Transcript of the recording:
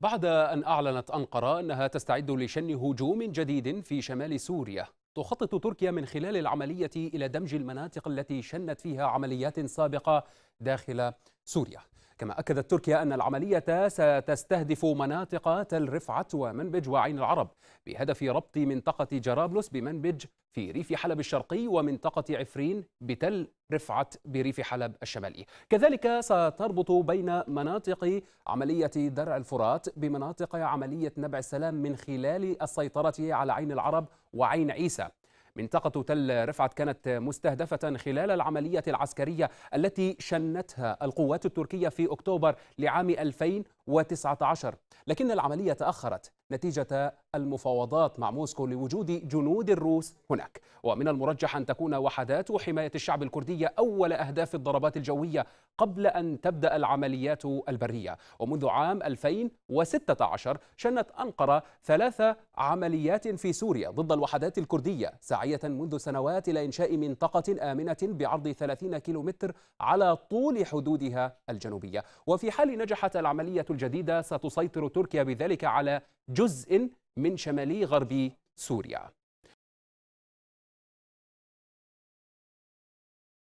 بعد أن أعلنت أنقرة أنها تستعد لشن هجوم جديد في شمال سوريا تخطط تركيا من خلال العملية إلى دمج المناطق التي شنت فيها عمليات سابقة داخل سوريا كما أكدت تركيا أن العملية ستستهدف مناطق تل رفعت ومنبج وعين العرب بهدف ربط منطقة جرابلس بمنبج في ريف حلب الشرقي ومنطقة عفرين بتل رفعت بريف حلب الشمالي كذلك ستربط بين مناطق عملية درع الفرات بمناطق عملية نبع السلام من خلال السيطرة على عين العرب وعين عيسى منطقة تل رفعت كانت مستهدفة خلال العملية العسكرية التي شنتها القوات التركية في أكتوبر لعام 2019 لكن العملية تأخرت نتيجة المفاوضات مع موسكو لوجود جنود الروس هناك ومن المرجح أن تكون وحدات حماية الشعب الكردية أول أهداف الضربات الجوية قبل أن تبدأ العمليات البرية ومنذ عام 2016 شنت أنقرة ثلاث عمليات في سوريا ضد الوحدات الكردية سعية منذ سنوات إلى إنشاء منطقة آمنة بعرض 30 كيلومتر على طول حدودها الجنوبية وفي حال نجحت العملية الجديدة ستسيطر تركيا بذلك على جزء من شمالي غربي سوريا